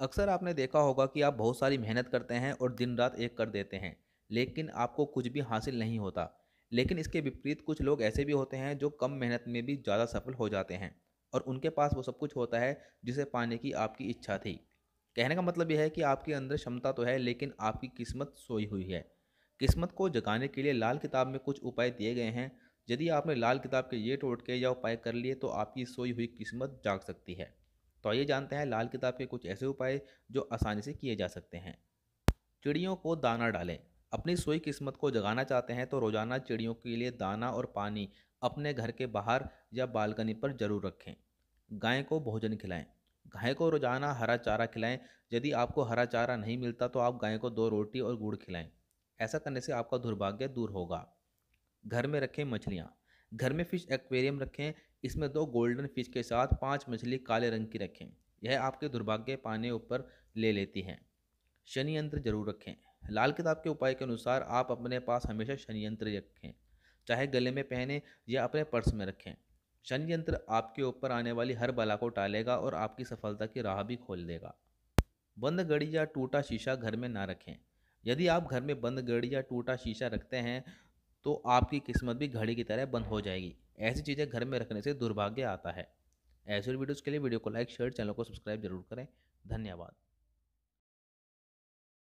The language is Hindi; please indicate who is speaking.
Speaker 1: अक्सर आपने देखा होगा कि आप बहुत सारी मेहनत करते हैं और दिन रात एक कर देते हैं लेकिन आपको कुछ भी हासिल नहीं होता लेकिन इसके विपरीत कुछ लोग ऐसे भी होते हैं जो कम मेहनत में भी ज़्यादा सफल हो जाते हैं और उनके पास वो सब कुछ होता है जिसे पाने की आपकी इच्छा थी कहने का मतलब यह है कि आपके अंदर क्षमता तो है लेकिन आपकी किस्मत सोई हुई है किस्मत को जगाने के लिए लाल किताब में कुछ उपाय दिए गए हैं यदि आपने लाल किताब के ये टोटके या उपाय कर लिए तो आपकी सोई हुई किस्मत जाग सकती है तो आइए जानते हैं लाल किताब के कुछ ऐसे उपाय जो आसानी से किए जा सकते हैं चिड़ियों को दाना डालें अपनी सोई किस्मत को जगाना चाहते हैं तो रोज़ाना चिड़ियों के लिए दाना और पानी अपने घर के बाहर या बालकनी पर जरूर रखें गाय को भोजन खिलाएं गाय को रोज़ाना हरा चारा खिलाएं यदि आपको हरा चारा नहीं मिलता तो आप गाय को दो रोटी और गुड़ खिलाएं ऐसा करने से आपका दुर्भाग्य दूर होगा घर में रखें मछलियाँ घर में फ़िश एक्वेरियम रखें इसमें दो गोल्डन फिश के साथ पांच मछली काले रंग की रखें यह आपके दुर्भाग्य पाने ऊपर ले लेती हैं शनि यंत्र जरूर रखें लाल किताब के उपाय के अनुसार आप अपने पास हमेशा शनि यंत्र रखें चाहे गले में पहने या अपने पर्स में रखें शनि यंत्र आपके ऊपर आने वाली हर बला को टालेगा और आपकी सफलता की राह भी खोल देगा बंद गड़ी या टूटा शीशा घर में ना रखें यदि आप घर में बंद गड़ी या टूटा शीशा रखते हैं तो आपकी किस्मत भी घड़ी की तरह बंद हो जाएगी ऐसी चीज़ें घर में रखने से दुर्भाग्य आता है ऐसे वीडियोज़ के लिए वीडियो को लाइक शेयर चैनल को सब्सक्राइब जरूर करें धन्यवाद